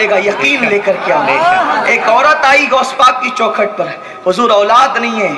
देगा यकीन लेकर क्या एक औरत आई गौसपाक की चौखट पर हजूर औलाद नहीं है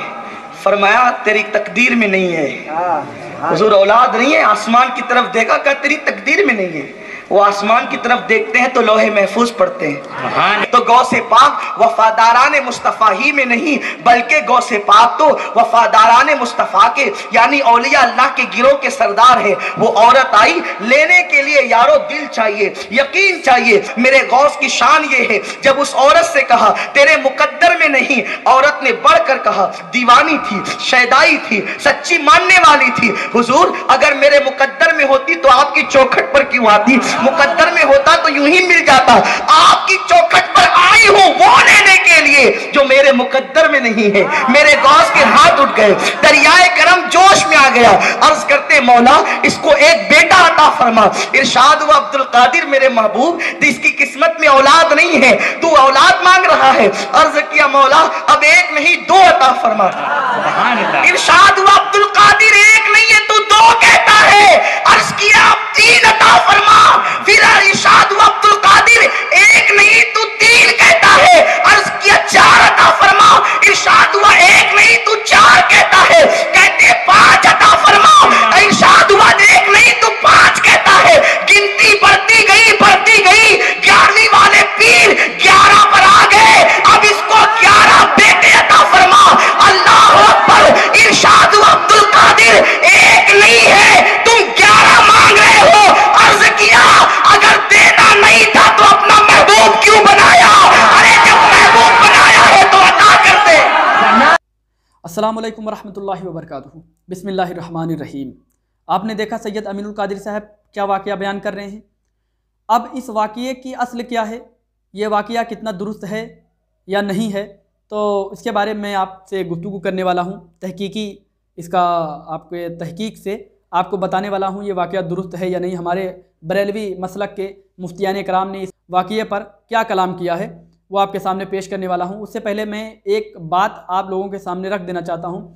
फरमाया तेरी तकदीर में नहीं है हजूर हाँ, हाँ। औलाद नहीं है आसमान की तरफ देखा कहा तेरी तकदीर में नहीं है वो आसमान की तरफ देखते हैं तो लोहे महफूज पढ़ते हैं हाँ। तो गौ से पाक वफादारान मुस्तफ़ा ही में नहीं बल्कि गौ से पाक तो वफादारान मुस्तफ़ा के यानी औलिया अल्लाह के गिरोह के सरदार है वो औरत आई लेने के लिए यारो दिल चाहिए यकीन चाहिए मेरे गौस की शान ये है जब उस औरत से कहा तेरे मुकद्दर में नहीं औरत ने बढ़कर कहा दीवानी थी शैदाई थी सच्ची मानने वाली थी हुजूर अगर मेरे मुकद्दर में होती तो आपकी चौखट पर क्यों आती मुकद्दर में होता तो यूं ही मिल जाता आपकी चौखट पर आई हूं वो लेने के लिए जो मेरे मुकद्दर में नहीं है मेरे गौस के हाथ उठ गए दरियाए करम जोश में आ गया अर्ज करते मौला इसको एक बेटा अता फरमा इरशाद हुआ अब्दुल कादिर मेरे महबूब तो इसकी किस्मत में औलाद नहीं है तू औलाद मांग रहा है अर्ज किया मौला अब एक नहीं दो अता फरमा इरशाद हुआ अब्दुल कादिर एक कहता है अर्ज किया तीन अता फरमा फिर इशाद अब्दुल कादिर एक नहीं तू तो तीन कहता है अर्ज किया चार अता फरमा इशाद हुआ एक नहीं तू तो चार कहता है कहते पांच अता फरमा अल्लाम वरहमल वर्क बसमीम आपने देखा सैयद अमीनुल कादिर साहब क्या वाक़ बयान कर रहे हैं अब इस वाक़े की असल क्या है ये वाक़ कितना दुरुस्त है या नहीं है तो इसके बारे में आपसे गुफ्तु करने वाला हूँ तहकीकी इसका आपके तहकीक से आपको बताने वाला हूँ ये वाक़ दुरुस्त है या नहीं हमारे बरेलवी मसलक के मुफ्तियान कराम ने इस वाक़े पर क्या कलाम किया है वो आपके सामने पेश करने वाला हूँ उससे पहले मैं एक बात आप लोगों के सामने रख देना चाहता हूँ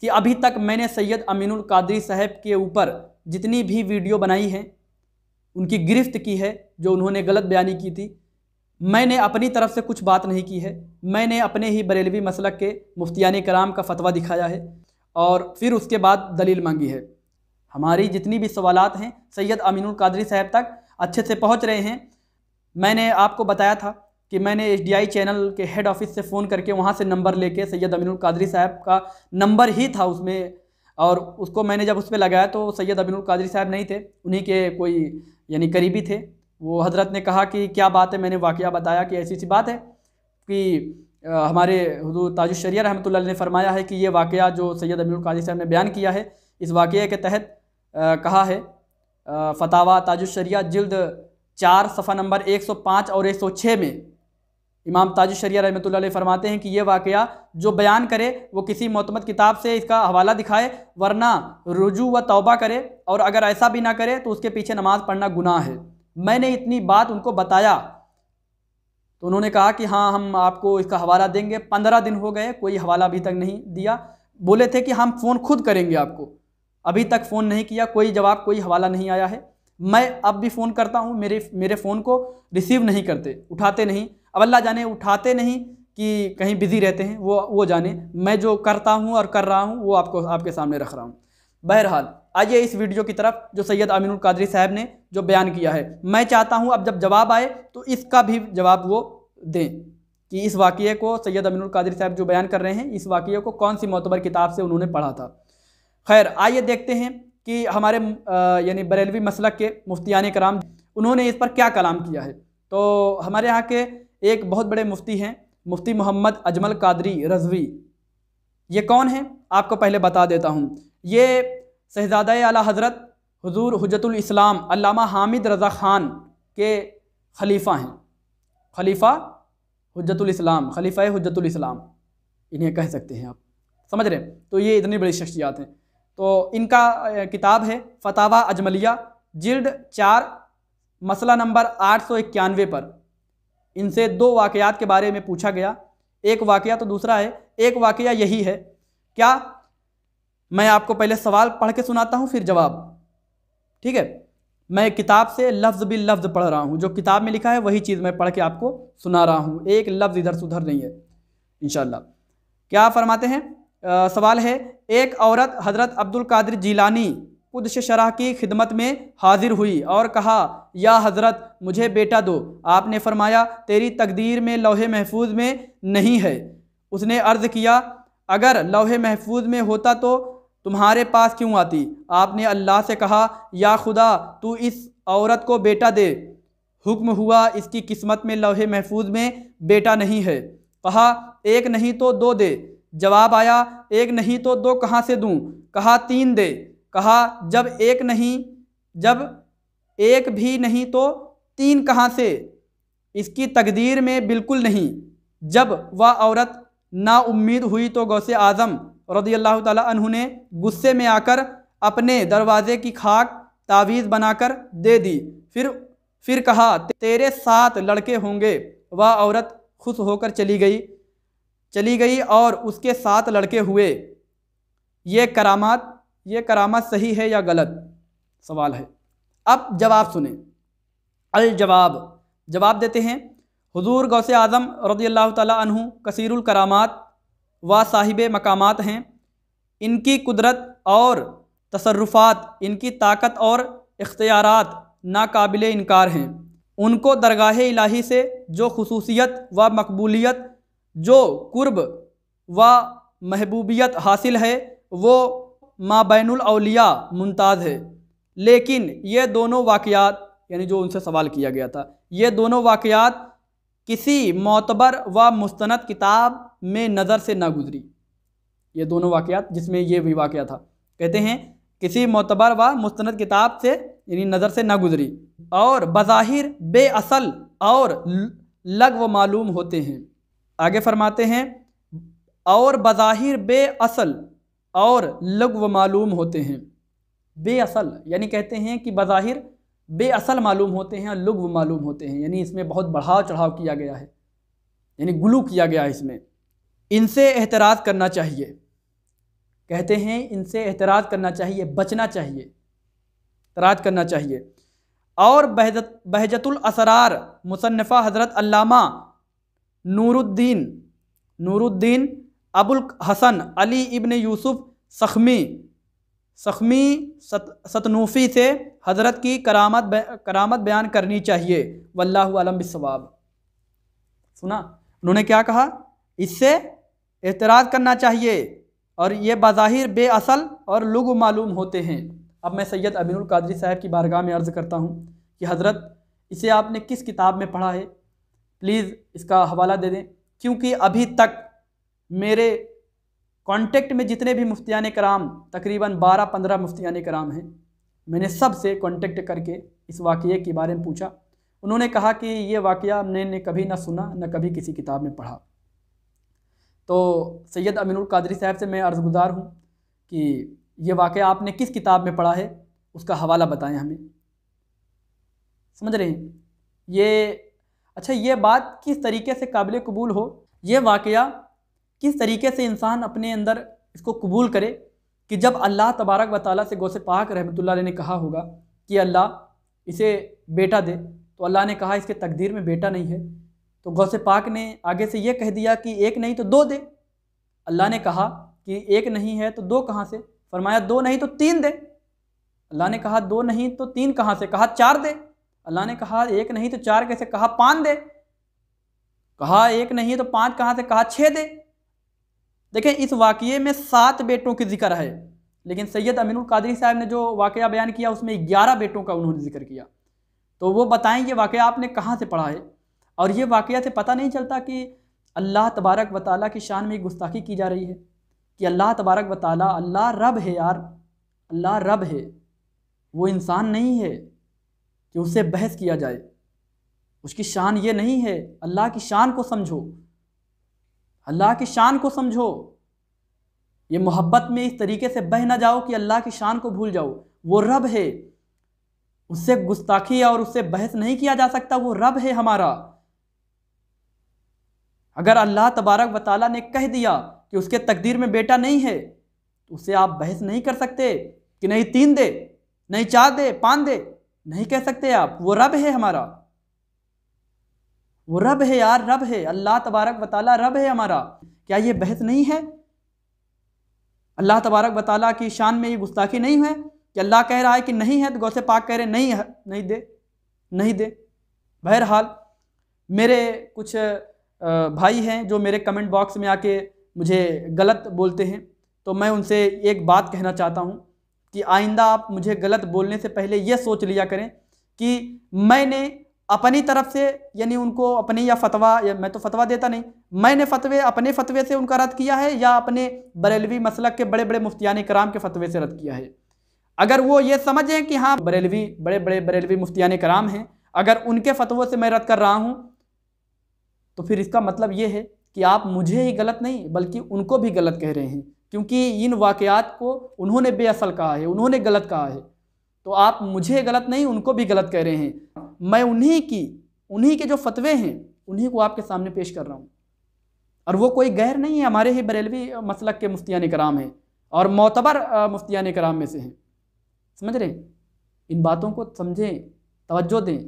कि अभी तक मैंने सैयद अमीनुल कादरी साहब के ऊपर जितनी भी वीडियो बनाई है उनकी गिरफ्त की है जो उन्होंने गलत बयानी की थी मैंने अपनी तरफ से कुछ बात नहीं की है मैंने अपने ही बरेलवी मसलक के मुफ्तियान कराम का फतवा दिखाया है और फिर उसके बाद दलील मांगी है हमारी जितनी भी सवालत हैं सैयद अमीनुल कादरी साहब तक अच्छे से पहुँच रहे हैं मैंने आपको बताया था कि मैंने एच चैनल के हेड ऑफिस से फ़ोन करके वहाँ से नंबर लेके सैयद अमीनुल कादरी साहब का नंबर ही था उसमें और उसको मैंने जब उस पर लगाया तो सैयद अमीनुल कादरी साहब नहीं थे उन्हीं के कोई यानी करीबी थे वो हज़रत ने कहा कि क्या बात है मैंने वाक़ बताया कि ऐसी सी बात है कि हमारे हजू ताजुशरिया रहमत ने फरमाया है कि ये वाक़ जो सैयद अमीनुल कादरी साहब ने बयान किया है इस वाक़े के तहत कहा है फतावा ताजुशरिया जल्द चार सफ़ा नंबर 105 और 106 में इमाम ताज शरिया रहमत फरमाते हैं कि ये वाक़ जो बयान करे वो किसी मोतमद किताब से इसका हवाला दिखाए वरना रुजू व तौबा करे और अगर ऐसा भी ना करे तो उसके पीछे नमाज़ पढ़ना गुनाह है मैंने इतनी बात उनको बताया तो उन्होंने कहा कि हाँ हम आपको इसका हवाला देंगे पंद्रह दिन हो गए कोई हवाला अभी तक नहीं दिया बोले थे कि हम फ़ोन खुद करेंगे आपको अभी तक फ़ोन नहीं किया कोई जवाब कोई हवाला नहीं आया है मैं अब भी फ़ोन करता हूँ मेरे मेरे फ़ोन को रिसीव नहीं करते उठाते नहीं अब अल्लाह जाने उठाते नहीं कि कहीं बिज़ी रहते हैं वो वो जाने मैं जो करता हूँ और कर रहा हूँ वो आपको आपके सामने रख रहा हूँ बहरहाल आइए इस वीडियो की तरफ जो सैयद आमिनुल कादरी साहब ने जो बयान किया है मैं चाहता हूँ अब जब जवाब आए तो इसका भी जवाब वो दें कि इस वाक्य को सैयद अमीनुल कादरी साहब जो बयान कर रहे हैं इस वाक्य को कौन सी मोतबर किताब से उन्होंने पढ़ा था खैर आइए देखते हैं कि हमारे यानी बरेलवी मसलक के मुफ्तियान कराम उन्होंने इस पर क्या कलाम किया है तो हमारे यहाँ के एक बहुत बड़े मुफ्ती हैं मुफ्ती मोहम्मद अजमल कादरी रजवी ये कौन है आपको पहले बता देता हूँ ये शहजादा आला हज़रत हजूर हजतुलस्लाम अल्लामा हामिद रज़ा ख़ान के खलीफ़ा हैं खलीफ़ा हजतुलस्लाम खलीफ़ा हजतुलस्लाम इन्हें कह सकते हैं आप समझ रहे हैं तो ये इतनी बड़ी शख्सियात हैं तो इनका किताब है फतावा अजमलिया जिल्ड चार मसला नंबर आठ सौ इक्यानवे पर इनसे दो वाकयात के बारे में पूछा गया एक वाकया तो दूसरा है एक वाकया यही है क्या मैं आपको पहले सवाल पढ़ के सुनाता हूँ फिर जवाब ठीक है मैं किताब से लफ्ज़ भी लफ्ज़ पढ़ रहा हूँ जो किताब में लिखा है वही चीज़ मैं पढ़ के आपको सुना रहा हूँ एक लफ्ज़ इधर से उधर नहीं है इन क्या फरमाते हैं आ, सवाल है एक औरत हज़रत अब्दुल कादिर जीलानी कुदश शराह की खिदमत में हाजिर हुई और कहा या हज़रत मुझे बेटा दो आपने फरमाया तेरी तकदीर में लोहे महफूज में नहीं है उसने अर्ज़ किया अगर लोहे महफूज में होता तो तुम्हारे पास क्यों आती आपने अल्लाह से कहा या खुदा तू इस औरत को बेटा दे हुक्म हुआ इसकी किस्मत में लोहे महफूज में बेटा नहीं है कहा एक नहीं तो दो दे जवाब आया एक नहीं तो दो कहाँ से दूँ कहा तीन दे कहा जब एक नहीं जब एक भी नहीं तो तीन कहाँ से इसकी तकदीर में बिल्कुल नहीं जब वह औरत ना उम्मीद हुई तो गौसे आज़म रदी अल्लाह तु ने गुस्से में आकर अपने दरवाज़े की खाक तावीज़ बनाकर दे दी फिर फिर कहा तेरे साथ लड़के होंगे वह औरत खुश होकर चली गई चली गई और उसके साथ लड़के हुए ये करामात ये करामत सही है या गलत सवाल है अब जवाब सुने अल जवाब जवाब देते हैं हुजूर गौस आज़म रदी अल्लाह तु कसीरुल करामात व साहिब मकामात हैं इनकी कुदरत और तसरुफ़ात इनकी ताकत और इख्तियार नाकबिल इनकार हैं उनको दरगाह इलाही से जो खसूसियत व मकबूलियत जो कुर्ब व महबूबियत हासिल है वो माबैनुल अलिया मुमताज़ है लेकिन ये दोनों वाक़ात यानी जो उनसे सवाल किया गया था ये दोनों वाक़ात किसी मोतबर व मुस्त किताब में नज़र से ना गुजरी ये दोनों वाक़ात जिसमें ये भी वाक़ था कहते हैं किसी मोतबर व मुस्त किताब से यानी नज़र से ना गुजरी और बज़ाहिर बेअसल और लग व मालूम होते हैं आगे फरमाते हैं और बज़ाहिर बेअसल और लघु मालूम होते हैं बेअसल यानी कहते हैं कि बज़ाहिर बेअसल मालूम होते हैं और लुग्व मालूम होते हैं यानी इसमें बहुत बढ़ाव चढ़ाव किया गया है यानी गुलू किया गया है इसमें इनसे एतराज़ करना चाहिए कहते हैं इनसे एतराज़ करना चाहिए बचना चाहिए एतराज करना चाहिए और बहजत बहजतुल असरार मुसन्फ़ा हज़रत अल्लामा नूरुद्दीन नूरुद्दीन अबुल हसन अली इब्ने यूसुफ सखमी सखमी सत, सतनूफ़ी से हज़रत की करामत करामत बयान करनी चाहिए वल्लम आलम सुना उन्होंने क्या कहा इससे एतराज़ करना चाहिए और ये बाहिर बेअसल और लुग मालूम होते हैं अब मैं सैयद अमीनुल कादरी साहब की बारगाह में अर्ज़ करता हूँ कि हज़रत इसे आपने किस किताब में पढ़ा है प्लीज़ इसका हवाला दे दें क्योंकि अभी तक मेरे कांटेक्ट में जितने भी मुफ्तियान कराम तकरीबन 12-15 मुफ्तियान कराम हैं मैंने सब से कांटेक्ट करके इस वाक़े के बारे में पूछा उन्होंने कहा कि ये वाक़ मैंने कभी ना सुना न कभी किसी किताब में पढ़ा तो सैयद अमीनुल कादरी साहब से मैं अर्ज़गुजार हूँ कि ये वाक़ आपने किस किताब में पढ़ा है उसका हवाला बताएं हमें समझ रहे हैं ये अच्छा ये बात किस तरीके से काबिल कबूल हो ये वाक़ किस तरीके से इंसान अपने अंदर इसको कबूल करे कि जब अल्लाह तबारक व ताली से गौसे पाक रहमत ने कहा होगा कि अल्लाह इसे बेटा दे तो अल्लाह ने कहा इसके तकदीर में बेटा नहीं है तो गौसे पाक ने आगे से ये कह दिया कि एक नहीं तो दो दे अल्लाह ने कहा कि एक नहीं है तो दो कहाँ से फरमाया दो नहीं तो तीन दे अल्लाह ने कहा दो नहीं तो तीन कहाँ से कहा चार दे अल्लाह ने कहा एक नहीं तो चार कैसे कहा पाँच दे कहा एक नहीं तो पाँच कहाँ से कहा छः दे देखें इस वाक़े में सात बेटों की जिक्र है लेकिन सैयद अमीनुल कादरी साहब ने जो वाक़ बयान किया उसमें ग्यारह बेटों का उन्होंने जिक्र किया तो वो बताएं ये वाक़ आपने कहाँ से पढ़ा है और ये वाक़ से पता नहीं चलता कि अल्लाह तबारक व ताली की शान में गुस्ताखी की जा रही है कि अल्लाह तबारक व ताली अल्लाह रब है यार अल्लाह रब है वो इंसान नहीं है कि उससे बहस किया जाए उसकी शान ये नहीं है अल्लाह की शान को समझो अल्लाह की शान को समझो ये मोहब्बत में इस तरीके से बह ना जाओ कि अल्लाह की शान को भूल जाओ वो रब है उससे गुस्ताखी और उससे बहस नहीं किया जा सकता वो रब है हमारा अगर अल्लाह तबारक वाली ने कह दिया कि उसके तकदीर में बेटा नहीं है तो उसे आप बहस नहीं कर सकते कि नहीं तीन दे नहीं चार दे पाँच दे नहीं कह सकते आप वो रब है हमारा वो रब है यार रब है अल्लाह तबारक बताला रब है हमारा क्या ये बहस नहीं है अल्लाह तबारक बताला की शान में ये गुस्ताखी नहीं है कि अल्लाह कह रहा है कि नहीं है तो गौसे पाक कह रहे नहीं है नहीं दे नहीं दे बहरहाल मेरे कुछ भाई हैं जो मेरे कमेंट बॉक्स में आके मुझे गलत बोलते हैं तो मैं उनसे एक बात कहना चाहता हूँ कि आइंदा आप मुझे गलत बोलने से पहले ये सोच लिया करें कि मैंने अपनी तरफ से यानी उनको अपने या फतवा या मैं तो फतवा देता नहीं मैंने फतवे अपने फतवे से उनका रद्द किया है या अपने बरेलवी मसलक के बड़े बड़े मुफ्तियान कराम के फतवे से रद्द किया है अगर वो ये समझें कि हाँ बरेलवी बड़े बड़े बरेलवी मुफ्तियान कराम हैं अगर उनके फतवों से मैं रद्द कर रहा हूँ तो फिर इसका मतलब ये है कि आप मुझे ही गलत नहीं बल्कि उनको भी गलत कह रहे हैं क्योंकि इन वाक़ात को उन्होंने बेअसल कहा है उन्होंने गलत कहा है तो आप मुझे गलत नहीं उनको भी गलत कह रहे हैं मैं उन्हीं की उन्हीं के जो फतवे हैं उन्हीं को आपके सामने पेश कर रहा हूँ और वो कोई गैर नहीं है हमारे ही बरेलवी मसलक के मुफ्तियान कराम हैं और मोतबर मुफ्तियान कराम में से हैं समझ रहे हैं इन बातों को समझें तवज्जो दें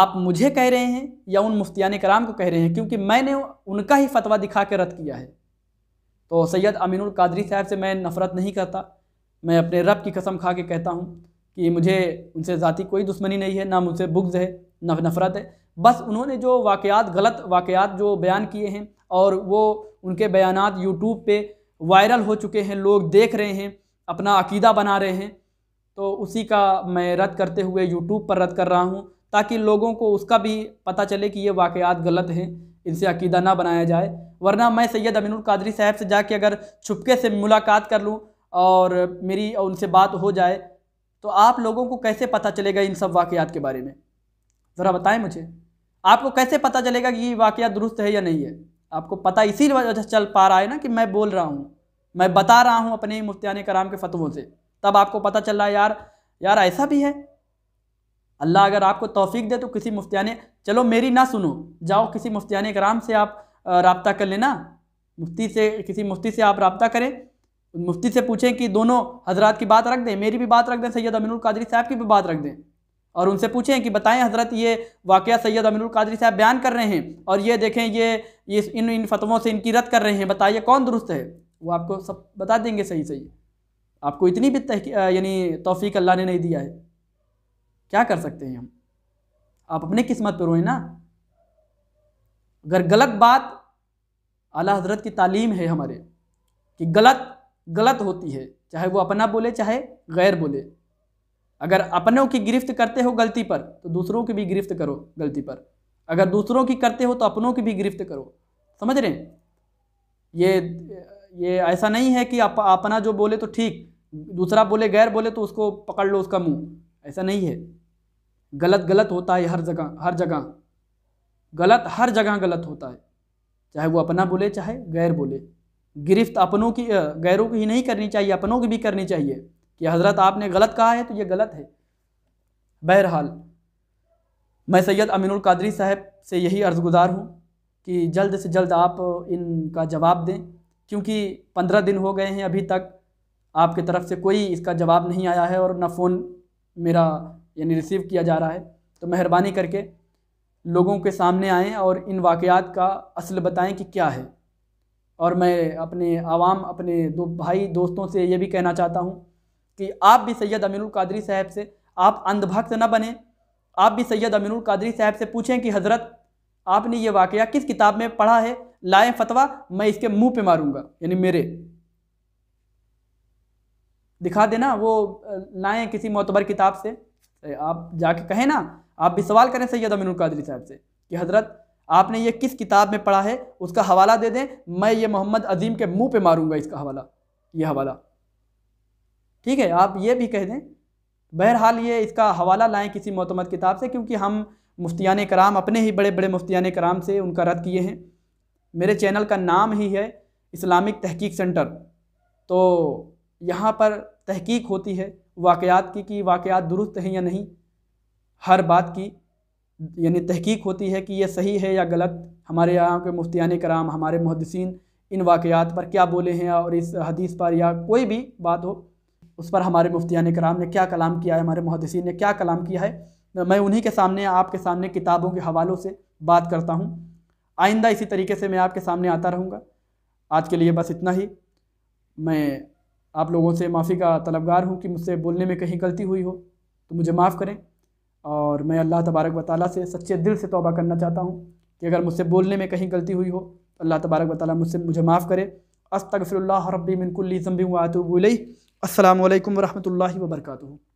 आप मुझे कह रहे हैं या उन मुफ्तियान कराम को कह रहे हैं क्योंकि मैंने उनका ही फतवा दिखा के रद्द किया है तो सैयद अमीनुल कादरी साहब से मैं नफ़रत नहीं करता मैं अपने रब की कसम खा के कहता हूँ कि मुझे उनसे ज़ाती कोई दुश्मनी नहीं है ना मुझसे बुग्ज है ना नफ़रत है बस उन्होंने जो वाकयात गलत वाकयात जो बयान किए हैं और वो उनके बयान यूट्यूब पर वायरल हो चुके हैं लोग देख रहे हैं अपना अकीदा बना रहे हैं तो उसी का मैं रद्द करते हुए यूट्यूब पर रद्द कर रहा हूँ ताकि लोगों को उसका भी पता चले कि ये वाक़ात गलत हैं इनसे अकीदा ना बनाया जाए वरना मैं सैयद अमीनुल कादरी साहब से जाके अगर छुपके से मुलाकात कर लूँ और मेरी उनसे बात हो जाए तो आप लोगों को कैसे पता चलेगा इन सब वाक़ात के बारे में ज़रा बताएं मुझे आपको कैसे पता चलेगा कि ये वाक़ दुरुस्त है या नहीं है आपको पता इसी वजह चल पा रहा है ना कि मैं बोल रहा हूँ मैं बता रहा हूँ अपने ही मुफ्तियान कराम के फतवों से तब आपको पता चल रहा है यार यार ऐसा भी है अल्लाह अगर आपको तोफीक दे तो किसी मुफ्तियान चलो मेरी ना सुनो जाओ किसी मुफ्तियान कराम से आप रबता कर लेना मुफ्ती से किसी मुफ्ती से आप रबता करें मुफ्ती से पूछें कि दोनों हजरत की बात रख दें मेरी भी बात रख दें सैयद अमीनुल कादरी साहब की भी बात रख दें और उनसे पूछें कि बताएं हजरत ये वाक़ सैयद अमीनुल कादरी साहब बयान कर रहे हैं और ये देखें ये ये इन इन फतवों से इनकी रद्द कर रहे हैं बताइए कौन दुरुस्त है वो आपको सब बता देंगे सही सही आपको इतनी भी यानी तोफ़ी अल्लाह ने नहीं दिया है क्या कर सकते हैं हम आप अपने किस्मत पर रोए ना अगर गलत बात अला हजरत की तालीम है हमारे कि गलत गलत होती है चाहे वो अपना बोले चाहे गैर बोले अगर अपनों की गिरफ्त करते हो गलती पर तो दूसरों की भी गिरफ्त करो गलती पर अगर दूसरों की करते हो तो अपनों की भी गिरफ्त करो समझ रहे हैं ये ये ऐसा नहीं है कि आप अपना जो बोले तो ठीक दूसरा बोले गैर बोले तो उसको पकड़ लो उसका मुंह ऐसा नहीं है गलत गलत होता है हर जगह हर जगह गलत हर जगह गलत होता है चाहे वो अपना बोले चाहे गैर बोले गिरफ्त अपनों की गैरों की ही नहीं करनी चाहिए अपनों की भी करनी चाहिए कि हज़रत आपने गलत कहा है तो ये गलत है बहरहाल मैं सैयद अमीनुल कादरी साहब से यही अर्ज़गुजार हूँ कि जल्द से जल्द आप इनका जवाब दें क्योंकि पंद्रह दिन हो गए हैं अभी तक आपके तरफ से कोई इसका जवाब नहीं आया है और ना फ़ोन मेरा यानी रिसीव किया जा रहा है तो मेहरबानी करके लोगों के सामने आएँ और इन वाक़ात का असल बताएँ कि क्या है और मैं अपने आवाम अपने दो भाई दोस्तों से ये भी कहना चाहता हूँ कि आप भी सैयद अमीनुल कादरी साहब से आप अंधभक्त न बने आप भी सैयद अमीनुल कादरी साहब से पूछें कि हज़रत आपने ये वाक़ किस किताब में पढ़ा है लाए फतवा मैं इसके मुंह पे मारूंगा यानी मेरे दिखा देना वो लाएँ किसी मोतबर किताब से आप जाके कहें ना आप भी सवाल करें सैयद अमीनुल कादरी साहब से कि हज़रत आपने ये किस किताब में पढ़ा है उसका हवाला दे दें मैं ये मोहम्मद अजीम के मुंह पे मारूंगा इसका हवाला ये हवाला ठीक है आप ये भी कह दें बहरहाल ये इसका हवाला लाएं किसी मोतमद किताब से क्योंकि हम मुफ्तियान कराम अपने ही बड़े बड़े मुफ्तियान कराम से उनका रद्द किए हैं मेरे चैनल का नाम ही है इस्लामिक तहकीक सेंटर तो यहाँ पर तहकीक होती है वाक़ात की कि वाक़ात दुरुस्त हैं या नहीं हर बात की यानी तहकीक होती है कि ये सही है या गलत हमारे यहाँ के मुफ्तियान कराम हमारे मुहदसिन इन वाक़ात पर क्या बोले हैं और इस हदीस पर या कोई भी बात हो उस पर हमारे मुफ्तियान कराम ने क्या कलाम किया है हमारे मुहदसिन ने क्या कलाम किया है तो मैं उन्हीं के सामने आपके सामने किताबों के हवालों से बात करता हूँ आइंदा इसी तरीके से मैं आपके सामने आता रहूँगा आज के लिए बस इतना ही मैं आप लोगों से माफ़ी का तलबगार हूँ कि मुझसे बोलने में कहीं गलती हुई हो तो मुझे माफ़ करें और मैं अल्लाह तबारक व ताली से सच्चे दिल से तोबा करना चाहता हूँ कि अगर मुझसे बोलने में कहीं गलती हुई हो तो अल्लाह तबारक व ताल मुझसे मुझे माफ़ करे अस्तगफ़िरुल्लाह रब्बी मिनकुल्ली ज़म्बी वातुबुलई असल वरहमल वर्का